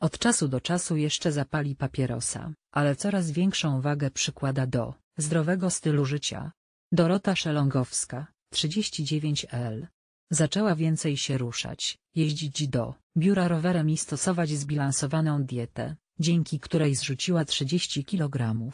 Od czasu do czasu jeszcze zapali papierosa, ale coraz większą wagę przykłada do zdrowego stylu życia. Dorota Szelongowska, 39L. Zaczęła więcej się ruszać, jeździć do biura rowerem i stosować zbilansowaną dietę, dzięki której zrzuciła 30 kg.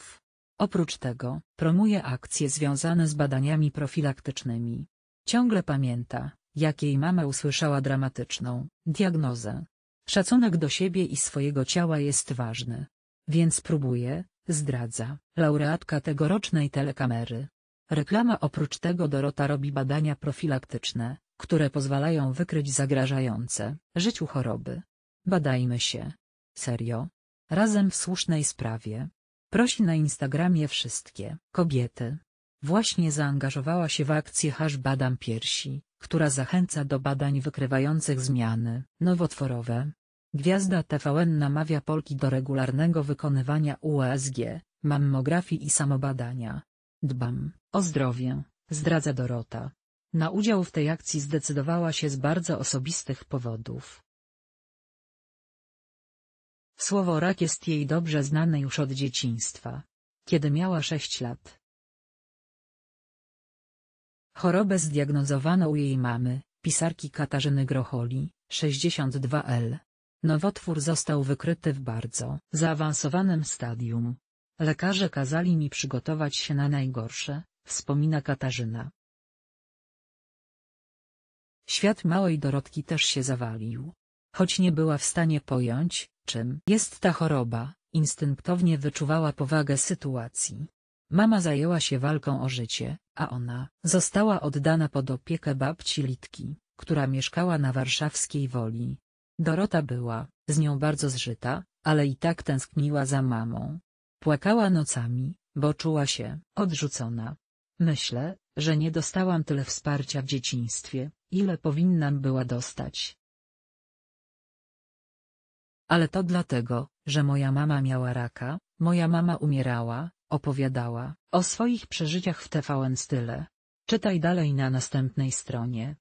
Oprócz tego, promuje akcje związane z badaniami profilaktycznymi. Ciągle pamięta, jak jej mama usłyszała dramatyczną diagnozę Szacunek do siebie i swojego ciała jest ważny. Więc próbuje, zdradza, laureatka tegorocznej telekamery. Reklama oprócz tego Dorota robi badania profilaktyczne, które pozwalają wykryć zagrażające życiu choroby. Badajmy się. Serio. Razem w słusznej sprawie. Prosi na Instagramie wszystkie kobiety, Właśnie zaangażowała się w akcję Hasz Badam Piersi, która zachęca do badań wykrywających zmiany nowotworowe. Gwiazda TVN namawia Polki do regularnego wykonywania USG, mammografii i samobadania. Dbam o zdrowie, zdradza Dorota. Na udział w tej akcji zdecydowała się z bardzo osobistych powodów. Słowo rak jest jej dobrze znane już od dzieciństwa. Kiedy miała 6 lat, Chorobę zdiagnozowano u jej mamy, pisarki Katarzyny Grocholi, 62L. Nowotwór został wykryty w bardzo zaawansowanym stadium. Lekarze kazali mi przygotować się na najgorsze, wspomina Katarzyna. Świat małej Dorotki też się zawalił. Choć nie była w stanie pojąć, czym jest ta choroba, instynktownie wyczuwała powagę sytuacji. Mama zajęła się walką o życie, a ona została oddana pod opiekę babci Litki, która mieszkała na warszawskiej Woli. Dorota była z nią bardzo zżyta, ale i tak tęskniła za mamą. Płakała nocami, bo czuła się odrzucona. Myślę, że nie dostałam tyle wsparcia w dzieciństwie, ile powinnam była dostać. Ale to dlatego, że moja mama miała raka, moja mama umierała, Opowiadała o swoich przeżyciach w TVN Style. Czytaj dalej na następnej stronie.